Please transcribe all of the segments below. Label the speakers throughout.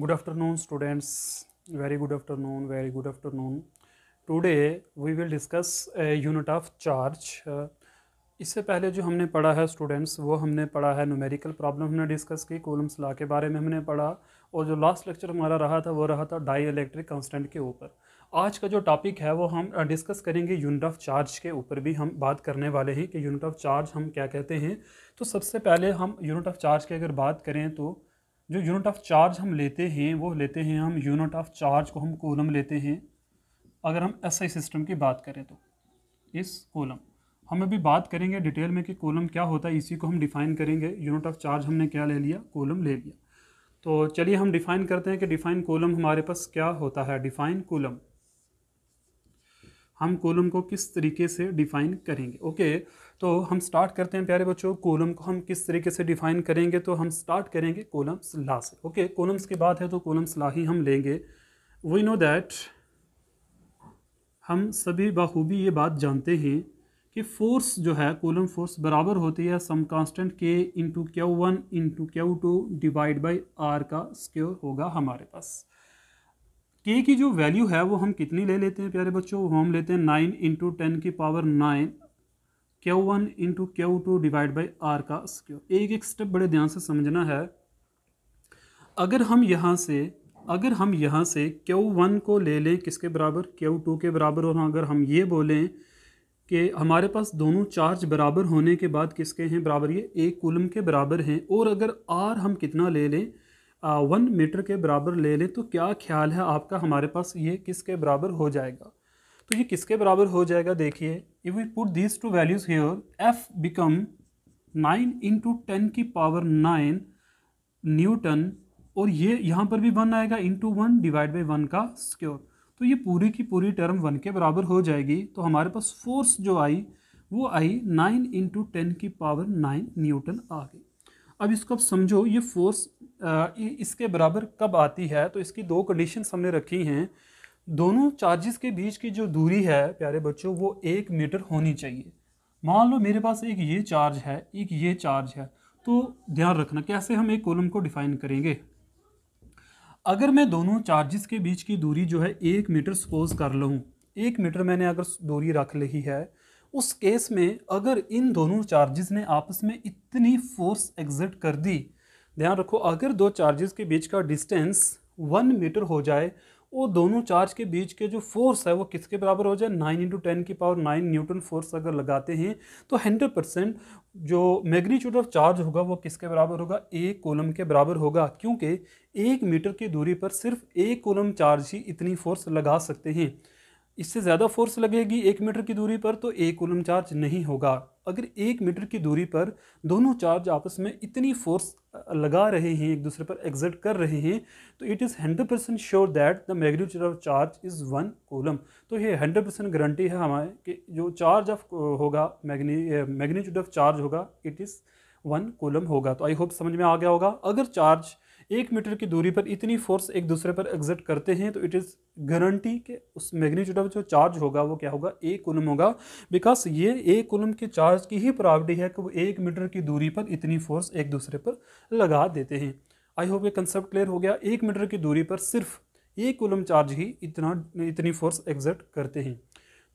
Speaker 1: good afternoon students very good afternoon very good afternoon today we will discuss a unit of charge uh, इससे पहले जो हमने पढ़ा है स्टूडेंट्स वो हमने पढ़ा है न्यूमेरिकल प्रॉब्लम हमने डिस्कस की कोलम्स लॉ के बारे में हमने पढ़ा और जो लास्ट लेक्चर हमारा रहा था वो रहा था डाई इलेक्ट्रिक कॉन्स्टेंट के ऊपर आज का जो टॉपिक है वो हम डिस्कस करेंगे यूनिट ऑफ चार्ज के ऊपर भी हम बात करने वाले हैं कि यूनिट ऑफ चार्ज हम क्या कहते हैं तो सबसे पहले हम यूनिट ऑफ चार्ज की अगर बात करें तो जो यूनिट ऑफ चार्ज हम लेते हैं वो लेते हैं हम यूनिट ऑफ चार्ज को हम कोलम लेते हैं अगर हम एस आई सिस्टम की बात करें तो इस कोलम हम अभी बात करेंगे डिटेल में कि कोलम क्या होता है इसी को हम डिफ़ाइन करेंगे यूनिट ऑफ चार्ज हमने क्या ले लिया कोलम ले लिया तो चलिए हम डिफ़ाइन करते हैं कि डिफ़ाइन कोलम हमारे पास क्या होता है डिफ़ाइन कोलम हम कॉलम को किस तरीके से डिफाइन करेंगे ओके तो हम स्टार्ट करते हैं प्यारे बच्चों कॉलम को हम किस तरीके से डिफाइन करेंगे तो हम स्टार्ट करेंगे कॉलम्स ला से ओके कॉलम्स की बात है तो कॉलम्स ला ही हम लेंगे वी नो दैट हम सभी बखूबी ये बात जानते हैं कि फोर्स जो है कॉलम फोर्स बराबर होती है सम कांस्टेंट के into Q one into Q two divide by R का स्क्योर होगा हमारे पास के की जो वैल्यू है वो हम कितनी ले लेते हैं प्यारे बच्चों वो हम लेते हैं नाइन इंटू टेन की power nine Q one into Q two divide by R का स्क्योर एक एक स्टेप बड़े ध्यान से समझना है अगर हम यहाँ से अगर हम यहाँ से क्यू वन को ले लें किसके बराबर क्यू टू के बराबर और अगर हम ये बोलें कि हमारे पास दोनों चार्ज बराबर होने के बाद किसके हैं बराबर ये एक कुलम के बराबर हैं और अगर आर हम कितना ले लें वन मीटर के बराबर ले लें तो क्या ख्याल है आपका हमारे पास ये किसके बराबर हो जाएगा तो ये किसके बराबर हो जाएगा देखिए if we put these two values here F become nine into ten की पावर नाइन न्यूटन और ये यहाँ पर भी वन आएगा into one divide by one का स्क्योर तो ये पूरी की पूरी टर्म वन के बराबर हो जाएगी तो हमारे पास फोर्स जो आई वो आई नाइन इंटू टेन की पावर नाइन न्यूटन आ गई अब इसको आप समझो ये फोर्स इसके बराबर कब आती है तो इसकी दो कंडीशंस हमने रखी हैं दोनों चार्जेस के बीच की जो दूरी है प्यारे बच्चों वो एक मीटर होनी चाहिए मान लो मेरे पास एक ये चार्ज है एक ये चार्ज है तो ध्यान रखना कैसे हम एक कॉलम को डिफाइन करेंगे अगर मैं दोनों चार्जेस के बीच की दूरी जो है एक मीटर सपोज कर लूँ एक मीटर मैंने अगर दूरी रख ली है उस केस में अगर इन दोनों चार्जेस ने आपस में इतनी फोर्स एग्जिट कर दी ध्यान रखो अगर दो चार्जेस के बीच का डिस्टेंस वन मीटर हो जाए वो दोनों चार्ज के बीच के जो फोर्स है वो किसके बराबर हो जाए नाइन इंटू टेन की पावर नाइन न्यूटन फोर्स अगर लगाते हैं तो हंड्रेड परसेंट जो मैग्नीट्यूड ऑफ चार्ज होगा वो किसके बराबर होगा एक कोलम के बराबर होगा क्योंकि एक मीटर की दूरी पर सिर्फ एक कोलम चार्ज ही इतनी फोर्स लगा सकते हैं इससे ज़्यादा फोर्स लगेगी एक मीटर की दूरी पर तो एक कोलम चार्ज नहीं होगा अगर एक मीटर की दूरी पर दोनों चार्ज आपस में इतनी फोर्स लगा रहे हैं एक दूसरे पर एग्जर्ट कर रहे हैं तो it is hundred percent sure that the magnitude of charge is one coulomb तो ये हंड्रेड परसेंट गारंटी है हमारे कि जो चार्ज ऑफ होगा मैग्नीट्यूड ऑफ चार्ज होगा इट इज़ वन कोलम होगा तो आई होप समझ में आ गया होगा अगर चार्ज एक मीटर की दूरी पर इतनी फोर्स एक दूसरे पर एग्जट करते हैं तो इट इज़ गारंटी के उस मैग्नीट्यूड ऑफ जो चार्ज होगा वो क्या होगा एक कुलम होगा बिकॉज ये एक कुलम के चार्ज की ही प्रॉपर्टी है कि वो एक मीटर की दूरी पर इतनी फोर्स एक दूसरे पर लगा देते हैं आई होप ये कंसेप्ट क्लियर हो गया एक मीटर की दूरी पर सिर्फ एक कुलम चार्ज ही इतना इतनी फोर्स एग्जट करते हैं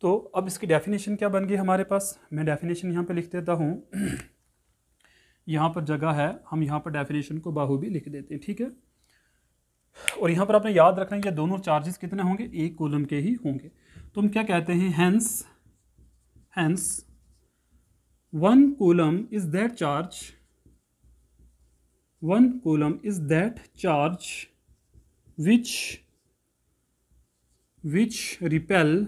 Speaker 1: तो अब इसकी डेफिनेशन क्या बन गई हमारे पास मैं डेफिनेशन यहाँ पर लिख देता हूँ यहाँ पर जगह है हम यहाँ पर डेफिनेशन को बाहूबी लिख देते हैं ठीक है और यहाँ पर आपने याद रखना है ये दोनों चार्जेस कितने होंगे एक कोलम के ही होंगे तो हम क्या कहते हैं hence hence one coulomb is that charge one coulomb is that charge which which repel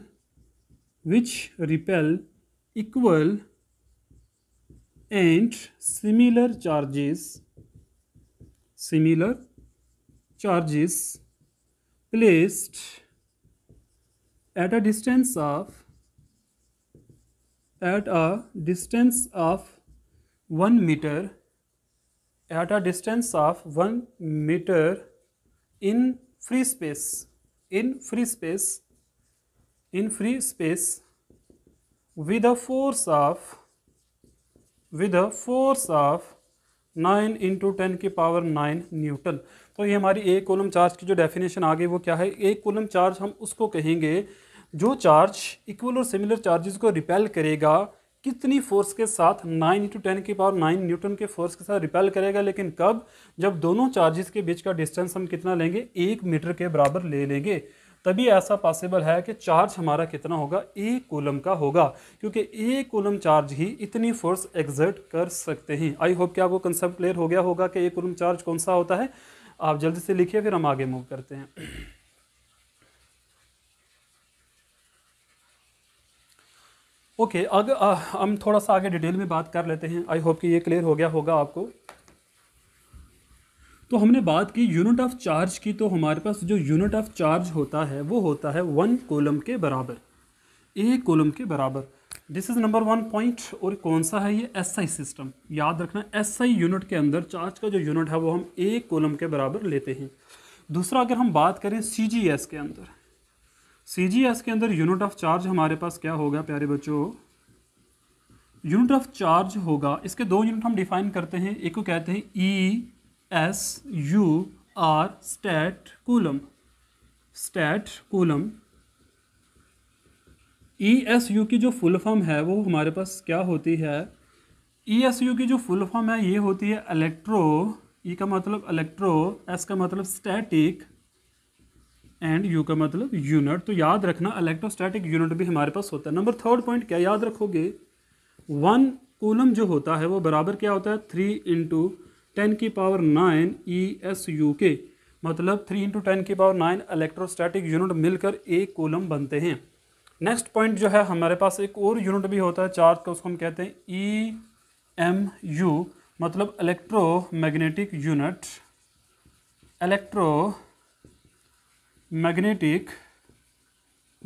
Speaker 1: which repel equal and similar charges similar charges placed at a distance of at a distance of 1 meter at a distance of 1 meter in free space in free space in free space with a force of with force of nine into ten की power nine newton तो ये हमारी एक kolam charge की जो definition आ गई वो क्या है एक कोलम चार्ज हम उसको कहेंगे जो चार्ज इक्वल और सिमिलर चार्जेस को रिपेल करेगा कितनी फोर्स के साथ नाइन इंटू टेन की पावर नाइन न्यूटन के फोर्स के साथ रिपेल करेगा लेकिन कब जब दोनों चार्जेस के बीच का डिस्टेंस हम कितना लेंगे एक मीटर के बराबर ले लेंगे तभी ऐसा पॉसिबल है कि चार्ज हमारा कितना होगा एक कूलम का होगा क्योंकि एक कूलम चार्ज ही इतनी फोर्स एग्जर्ट कर सकते हैं आई होप कि वो कंसेप्ट क्लियर हो गया होगा कि एक कूलम चार्ज कौन सा होता है आप जल्दी से लिखिए फिर हम आगे मूव करते हैं ओके okay, अगर हम थोड़ा सा आगे डिटेल में बात कर लेते हैं आई होप कि ये क्लियर हो गया होगा आपको तो हमने बात की यूनिट ऑफ चार्ज की तो हमारे पास जो यूनिट ऑफ चार्ज होता है वो होता है वन कोलम के बराबर एक कोलम के बराबर this is number one point और कौन सा है ये एसआई सिस्टम याद रखना एसआई यूनिट के अंदर चार्ज का जो यूनिट है वो हम एक कोलम के बराबर लेते हैं दूसरा अगर हम बात करें सी के अंदर सी के अंदर यूनिट ऑफ चार्ज हमारे पास क्या होगा प्यारे बच्चों यूनिट ऑफ चार्ज होगा इसके दो यूनिट हम डिफाइन करते हैं एक को कहते हैं E e, S U are statcoulomb statcoulomb E S U की जो फुल फॉर्म है वो हमारे पास क्या होती है ई एस यू की जो फुल फॉर्म है ये होती है इलेक्ट्रो ई e का मतलब इलेक्ट्रो एस का मतलब स्टैटिक एंड यू का मतलब यूनिट तो याद रखना इलेक्ट्रोस्टैटिक यूनिट भी हमारे पास होता है नंबर थर्ड पॉइंट क्या याद रखोगे वन कूलम जो होता है वो बराबर क्या होता है थ्री इंटू टेन की power nine E S U के मतलब थ्री इंटू टेन की पावर नाइन इलेक्ट्रोस्टैटिक यूनिट मिलकर एक कोलम बनते हैं नेक्स्ट पॉइंट जो है हमारे पास एक और यूनिट भी होता है चार्ज का उसको हम कहते हैं ई एम यू मतलब electro magnetic unit electro magnetic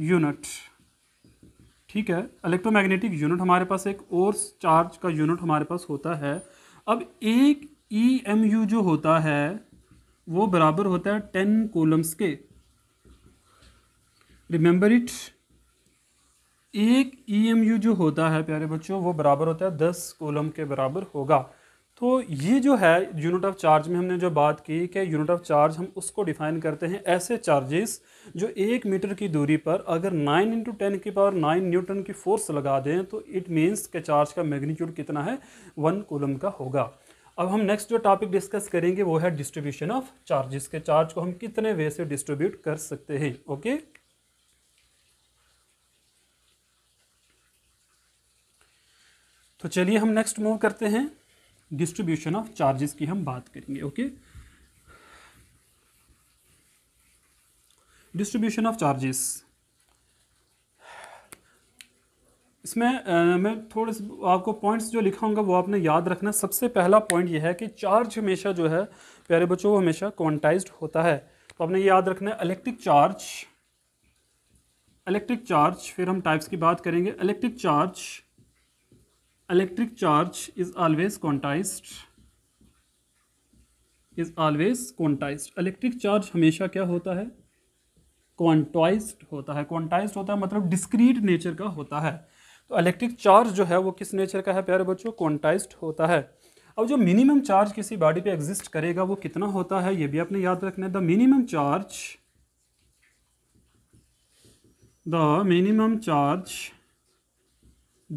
Speaker 1: unit ठीक है इलेक्ट्रोमैग्नेटिक यूनिट हमारे पास एक और चार्ज का यूनिट हमारे पास होता है अब एक ई एम यू जो होता है वो बराबर होता है टेन कोलम्स के रिमेंबर इट एक ई एम यू जो होता है प्यारे बच्चों वो बराबर होता है दस कोलम के बराबर होगा तो ये जो है यूनिट ऑफ चार्ज में हमने जो बात की कि यूनिट ऑफ चार्ज हम उसको डिफाइन करते हैं ऐसे चार्जेस जो एक मीटर की दूरी पर अगर नाइन इंटू टेन की पावर नाइन न्यूटन की फोर्स लगा दें तो इट मीन्स के चार्ज का मैग्नीट्यूड कितना है वन कोलम का होगा अब हम नेक्स्ट जो टॉपिक डिस्कस करेंगे वो है डिस्ट्रीब्यूशन ऑफ चार्जेस के चार्ज को हम कितने वे से डिस्ट्रीब्यूट कर सकते हैं ओके तो चलिए हम नेक्स्ट मूव करते हैं डिस्ट्रीब्यूशन ऑफ चार्जेस की हम बात करेंगे ओके डिस्ट्रीब्यूशन ऑफ चार्जेस इसमें आ, मैं थोड़े से आपको पॉइंट्स जो लिखा होगा वो आपने याद रखना सबसे पहला पॉइंट ये है कि चार्ज हमेशा जो है प्यारे बच्चों वो हमेशा क्वांटाइज होता है तो आपने याद रखना है इलेक्ट्रिक चार्ज इलेक्ट्रिक चार्ज फिर हम टाइप्स की बात करेंगे electric charge electric charge is always quantized is always quantize electric charge हमेशा क्या होता है क्वांटाइज्ड होता है क्वांटाइज्ड होता है मतलब डिस्क्रीट नेचर का होता है तो इलेक्ट्रिक चार्ज जो है वो किस नेचर का है प्यारे बच्चों क्वांटाइज्ड होता है अब जो मिनिमम चार्ज किसी बॉडी पे एग्जिस्ट करेगा वो कितना होता है ये भी आपने याद रखना है the minimum charge the minimum charge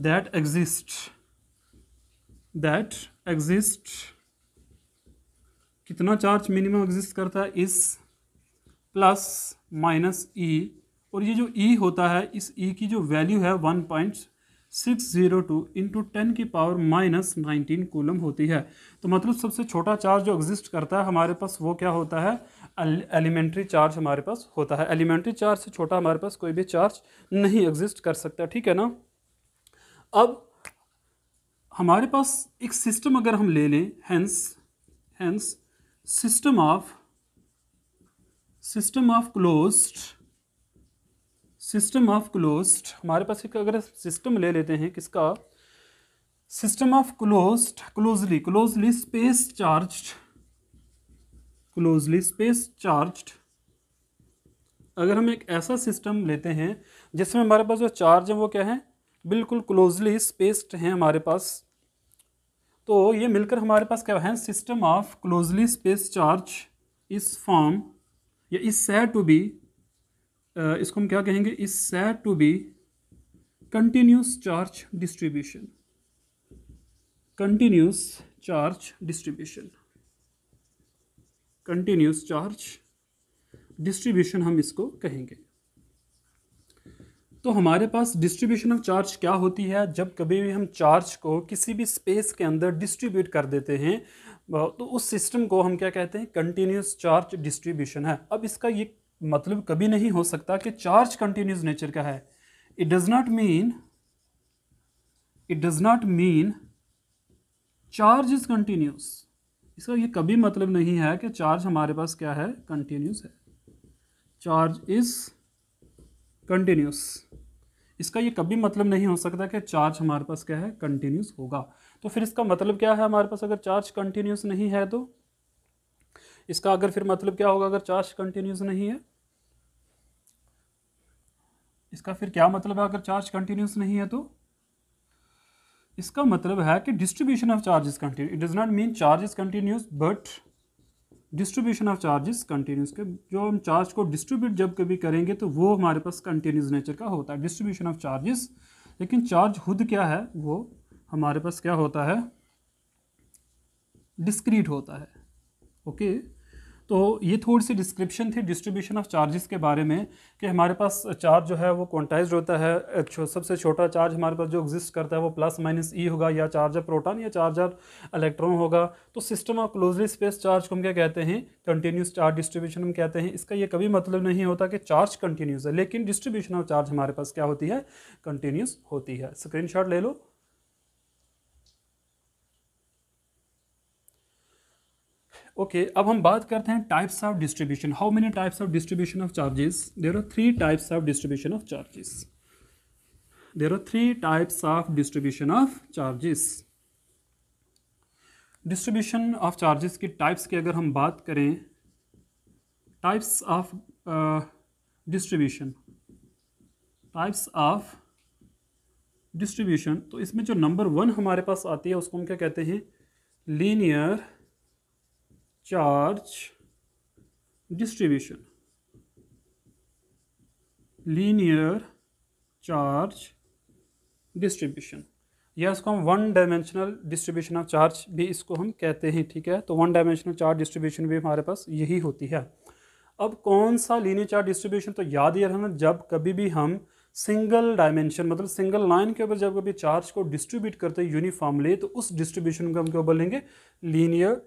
Speaker 1: that exist that exist कितना चार्ज मिनिमम एग्जिस्ट करता है इस प्लस माइनस ई और ये जो ई e होता है इस ई e की जो वैल्यू है one point six zero two into ten की पावर माइनस नाइनटीन कूलम होती है तो मतलब सबसे छोटा चार्ज जो एग्जिस्ट करता है हमारे पास वो क्या होता है एलिमेंट्री चार्ज हमारे पास होता है एलिमेंट्री चार्ज से छोटा हमारे पास कोई भी चार्ज नहीं एग्जिस्ट कर सकता ठीक है ना अब हमारे पास एक सिस्टम अगर हम ले लें hence hence system of system of closed system of closed हमारे पास एक अगर सिस्टम ले लेते हैं किसका system of closed closely closely space charge closely space charge अगर हम एक ऐसा सिस्टम लेते हैं जिसमें हमारे पास जो चार्ज है वो क्या है बिल्कुल क्लोजली स्पेस्ड हैं हमारे पास तो ये मिलकर हमारे पास क्या है system of closely space charge इस फॉर्म या इस सै टू बी इसको हम क्या कहेंगे is said to be continuous charge distribution continuous charge distribution continuous charge distribution हम इसको कहेंगे तो हमारे पास डिस्ट्रीब्यूशन ऑफ चार्ज क्या होती है जब कभी भी हम चार्ज को किसी भी स्पेस के अंदर डिस्ट्रीब्यूट कर देते हैं तो उस सिस्टम को हम क्या कहते हैं कंटिन्यूस चार्ज डिस्ट्रीब्यूशन है अब इसका ये मतलब कभी नहीं हो सकता कि चार्ज कंटिन्यूस नेचर का है it does not mean it does not mean charge is continuous इसका ये कभी मतलब नहीं है कि चार्ज हमारे पास क्या है कंटिन्यूस है चार्ज इज कंटिन्यूस इसका ये कभी मतलब नहीं हो सकता कि चार्ज हमारे पास क्या है कंटिन्यूस होगा तो फिर इसका मतलब क्या है हमारे पास अगर चार्ज कंटिन्यूस नहीं है तो इसका अगर फिर मतलब क्या होगा अगर चार्ज कंटिन्यूस नहीं है इसका फिर क्या मतलब है अगर चार्ज कंटिन्यूस नहीं है तो इसका मतलब है कि distribution of charges continue it does not mean charges continuous but distribution of charges continuous के जो हम चार्ज को डिस्ट्रीब्यूट जब कभी करेंगे तो वो हमारे पास कंटिन्यूस नेचर का होता है डिस्ट्रीब्यूशन ऑफ चार्जेस लेकिन चार्ज खुद क्या है वो हमारे पास क्या होता है डिस्क्रीट होता है ओके okay? तो ये थोड़ी सी डिस्क्रिप्शन थी डिस्ट्रीब्यूशन ऑफ चार्जेस के बारे में कि हमारे पास चार्ज जो है वो क्वांटाइज होता है सबसे छोटा चार्ज हमारे पास जो एग्जिस्ट करता है वो प्लस माइनस ई होगा या चार्जर प्रोटॉन या चार्जर इलेक्ट्रॉन होगा तो system of closely space charge को हम क्या कहते हैं कंटिन्यूस चार्ज डिस्ट्रीब्यूशन हम कहते हैं इसका ये कभी मतलब नहीं होता कि चार्ज कंटिन्यूस है लेकिन डिस्ट्रीब्यूशन ऑफ चार्ज हमारे पास क्या होती है कंटिन्यूस होती है स्क्रीन ले लो ओके okay, अब हम बात करते हैं types of distribution how many types of distribution of charges there are three types of distribution of charges there are three types of distribution of charges distribution of charges की types की अगर हम बात करें types of distribution types of distribution तो इसमें जो number one हमारे पास आती है उसको हम क्या कहते हैं linear charge distribution linear charge distribution या इसको हम one dimensional distribution of charge भी इसको हम कहते हैं ठीक है तो वन डायमेंशनल चार्ज डिस्ट्रीब्यूशन भी हमारे पास यही होती है अब कौन सा लीनियर चार्ज डिस्ट्रीब्यूशन तो याद ही रखना जब कभी भी हम सिंगल डायमेंशन मतलब सिंगल लाइन के ऊपर जब कभी चार्ज को डिस्ट्रीब्यूट करते हैं यूनिफॉर्मली तो उस डिस्ट्रीब्यूशन को हम क्यों बोलेंगे लीनियर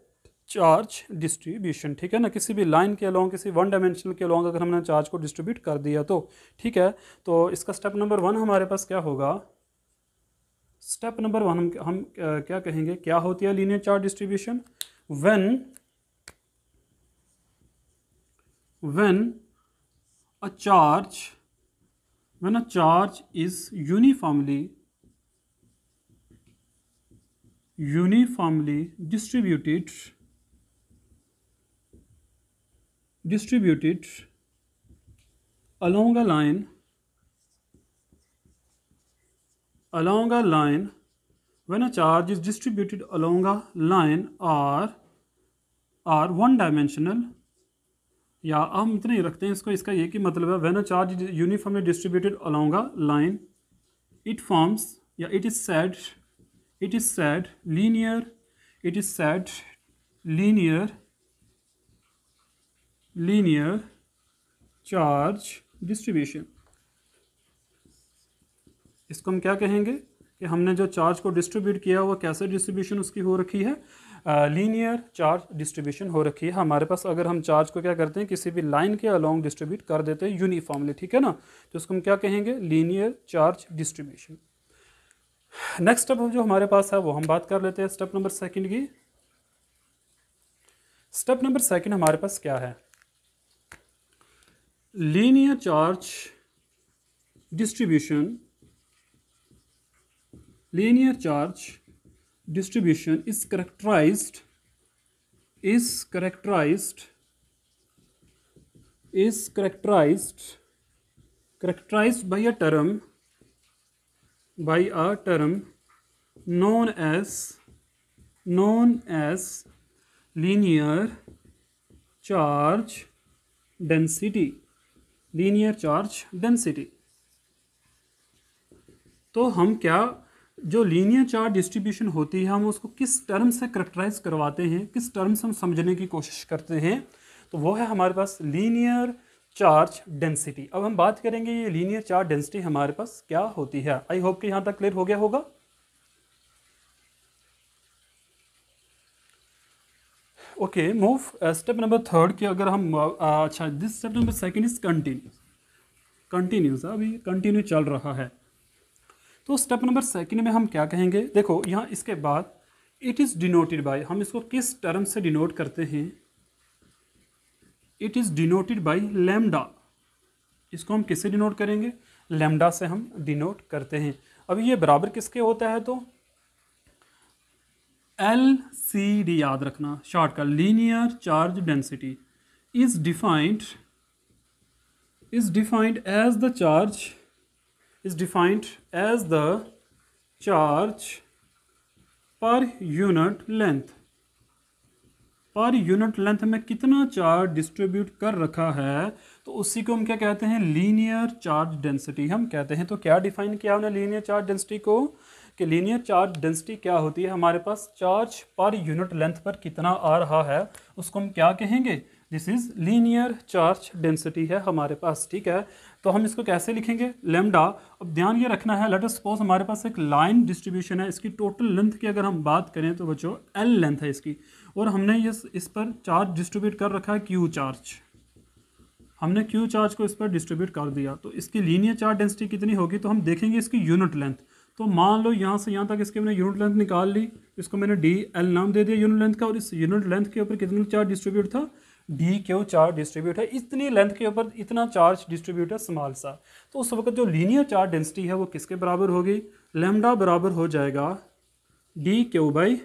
Speaker 1: चार्ज डिस्ट्रीब्यूशन ठीक है ना किसी भी लाइन के अलॉन्ग किसी वन डायमेंशनल के अलॉन्ग अगर हमने चार्ज को डिस्ट्रीब्यूट कर दिया तो ठीक है तो इसका स्टेप नंबर वन हमारे पास क्या होगा स्टेप नंबर वन हम हम क्या कहेंगे क्या होती है linear charge distribution when when a charge when a charge is uniformly uniformly distributed distributed along a line along a line when a charge is distributed along a line or or one dimensional या हम इतने ही रखते हैं इसको इसका ये कि मतलब है when a charge uniformly distributed along a line it forms या it is said it is said linear it is said linear linear charge distribution इसको हम क्या कहेंगे कि हमने जो चार्ज को डिस्ट्रीब्यूट किया वो कैसे डिस्ट्रीब्यूशन उसकी हो रखी है लीनियर चार्ज डिस्ट्रीब्यूशन हो रखी है हमारे पास अगर हम चार्ज को क्या करते हैं किसी भी लाइन के अलोंग डिस्ट्रीब्यूट कर देते हैं यूनिफॉर्मली ठीक है ना तो उसको हम क्या कहेंगे linear charge distribution next step जो हमारे पास है वो हम बात कर लेते हैं स्टेप नंबर सेकेंड की स्टेप नंबर सेकेंड हमारे पास क्या है linear charge distribution linear charge distribution is characterized is characterized is characterized characterized by a term by a term known as known as linear charge density linear charge density तो हम क्या जो linear charge distribution होती है हम उसको किस term से करेक्टराइज करवाते हैं किस टर्म से हम समझने की कोशिश करते हैं तो वो है हमारे पास लीनियर चार्ज डेंसिटी अब हम बात करेंगे ये लीनियर चार्ज डेंसिटी हमारे पास क्या होती है आई होप कि यहाँ तक क्लियर हो गया होगा okay move step number third के अगर हम uh, uh, अच्छा this step number second is continuous continuous अभी कंटिन्यू चल रहा है तो स्टेप नंबर सेकंड में हम क्या कहेंगे देखो यहाँ इसके बाद इट इज़ डिनोटेड बाय हम इसको किस टर्म से डिनोट करते हैं it is denoted by lambda इसको हम किससे डिनोट करेंगे लेमडा से हम डिनोट करते हैं अभी ये बराबर किसके होता है तो एल सी डी याद रखना शॉर्ट का linear charge density is defined is defined as the charge is defined as the charge per unit length per unit length में कितना चार्ज डिस्ट्रीब्यूट कर रखा है तो उसी को हम क्या कहते हैं लीनियर चार्ज डेंसिटी हम कहते हैं तो क्या डिफाइन किया उन्होंने लीनियर चार्ज डेंसिटी को कि लीनियर चार्ज डेंसिटी क्या होती है हमारे पास चार्ज पर यूनिट लेंथ पर कितना आ रहा है उसको हम क्या कहेंगे this is linear charge density है हमारे पास ठीक है तो हम इसको कैसे लिखेंगे लेमडा अब ध्यान ये रखना है लेट सपोज हमारे पास एक लाइन डिस्ट्रीब्यूशन है इसकी टोटल लेंथ की अगर हम बात करें तो बच्चों एल लेंथ है इसकी और हमने ये इस पर चार्ज डिस्ट्रीब्यूट कर रखा है क्यू चार्ज हमने क्यू चार्ज को इस पर डिस्ट्रीब्यूट कर दिया तो इसकी लीनियर चार्ज डेंसिटी कितनी होगी तो हम देखेंगे इसकी यूनिट लेंथ तो मान लो यहाँ से यहाँ तक इसके मैंने यूनिट लेंथ निकाल ली इसको मैंने डी एल नाम दे दिया यूनिट लेंथ का और इस यूनिट लेंथ के ऊपर कितना चार्ज डिस्ट्रीब्यूट था डी क्यू चार्ज डिस्ट्रीब्यूट है इतनी लेंथ के ऊपर इतना चार्ज डिस्ट्रीब्यूट है समाल सा तो उस वक्त जो लीनियर चार्ज डेंसिटी है वो किसके बराबर होगी लेमडा बराबर हो जाएगा d q by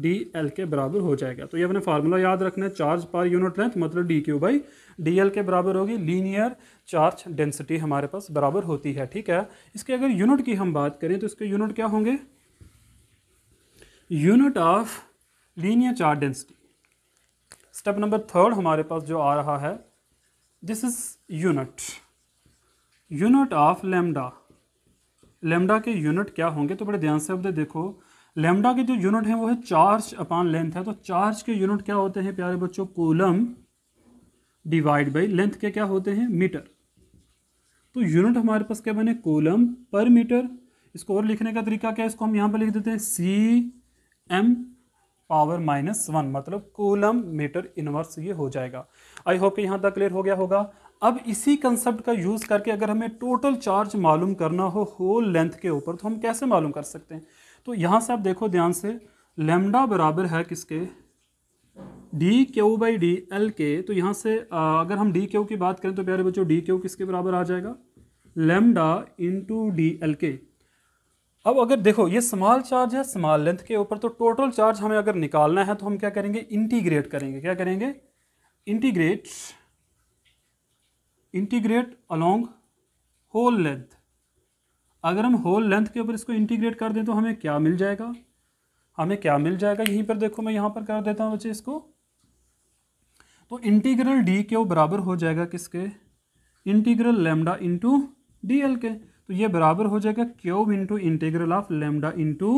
Speaker 1: d l के बराबर हो जाएगा तो ये अपने फार्मूला याद रखना है चार्ज पर यूनिट लेंथ मतलब d q by d l के बराबर होगी लीनियर चार्ज डेंसिटी हमारे पास बराबर होती है ठीक है इसके अगर यूनिट की हम बात करें तो इसके यूनिट क्या होंगे unit of linear charge density step number third हमारे पास जो आ रहा है this is unit unit of lambda lambda के यूनिट क्या होंगे तो बड़े ध्यान से अब देखो लेमडा के जो यूनिट हैं वो है चार्ज अपॉन लेंथ है तो चार्ज के यूनिट क्या होते हैं प्यारे बच्चों कोलम डिवाइड बाई लेंथ के क्या होते हैं मीटर तो यूनिट हमारे पास क्या बने कोलम पर मीटर इसको और लिखने का तरीका क्या है इसको हम यहाँ पर लिख देते हैं c m power minus one मतलब कोलम मीटर इनवर्स ये हो जाएगा आई होप यहाँ तक क्लियर हो गया होगा अब इसी कंसेप्ट का यूज़ करके अगर हमें टोटल चार्ज मालूम करना हो होल लेंथ के ऊपर तो हम कैसे मालूम कर सकते हैं तो यहाँ से आप देखो ध्यान से लेमडा बराबर है किसके d q by d l के तो यहाँ से अगर हम डी क्यू की बात करें तो प्यारे बच्चों डी क्यू किसके बराबर आ जाएगा लेमडा इंटू डी एल के अब अगर देखो ये स्मॉल चार्ज है स्मॉल लेंथ के ऊपर तो टोटल चार्ज हमें अगर निकालना है तो हम क्या करेंगे इंटीग्रेट करेंगे क्या करेंगे integrate integrate along whole length अगर हम होल लेंथ के ऊपर इसको इंटीग्रेट कर दें तो हमें क्या मिल जाएगा हमें क्या मिल जाएगा यहीं पर देखो मैं यहाँ पर कर देता हूँ बच्चे इसको तो इंटीग्रल डी के वो बराबर हो जाएगा किसके integral lambda into d l के तो ये बराबर हो जाएगा cube into integral of lambda into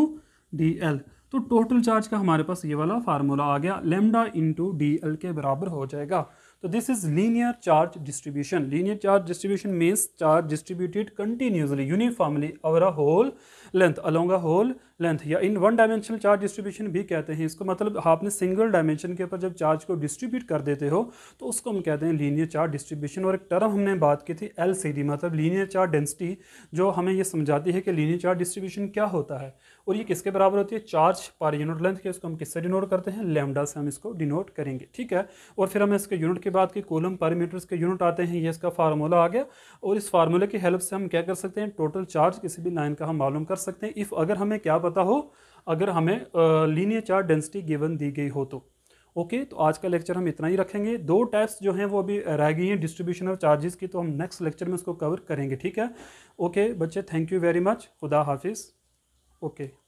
Speaker 1: d l तो टोटल चार्ज का हमारे पास ये वाला फार्मूला आ गया लेमडा इंटू डी एल के बराबर हो जाएगा So this is linear charge distribution. Linear charge distribution means charge distributed continuously uniformly over a whole length along a whole length या in one dimensional charge distribution भी कहते हैं इसको मतलब आपने सिंगल डायमेंशन के ऊपर जब चार्ज को डिस्ट्रीब्यूट कर देते हो तो उसको हम कहते हैं लीनियर चार्ज डिस्ट्रीब्यूशन और एक टर्म हमने बात की थी एल मतलब लीनियर चार्ज डेंसिटी जो हमें यह समझाती है कि लीनियर चार्ज डिस्ट्रीब्यूशन क्या होता है और ये किसके बराबर होती है चार्ज पर यूनिट लेंथ के इसको हम किससे डिनोट करते हैं लेमडा से हम इसको डिनोट करेंगे ठीक है और फिर हमें इसके यूनिट की बात की कोलम पर मीटर्स के यूनिट आते हैं ये इसका फार्मूला आ गया और इस फार्मूले की हेल्प से हम क्या कर सकते हैं टोटल चार्ज किसी भी लाइन का हम मालूम कर सकते हैं इफ़ अगर हमें क्या पता हो अगर हमें लीनियर चार्ज डेंसिटी गिवन दी गई हो तो ओके okay, तो आज का लेक्चर हम इतना ही रखेंगे दो टाइप्स जो हैं वो अभी रह गई हैं डिस्ट्रीब्यूशन ऑफ चार्जेस की तो हम नेक्स्ट लेक्चर में उसको कवर करेंगे ठीक है ओके okay, बच्चे थैंक यू वेरी मच खुदा हाफिज़ ओके okay.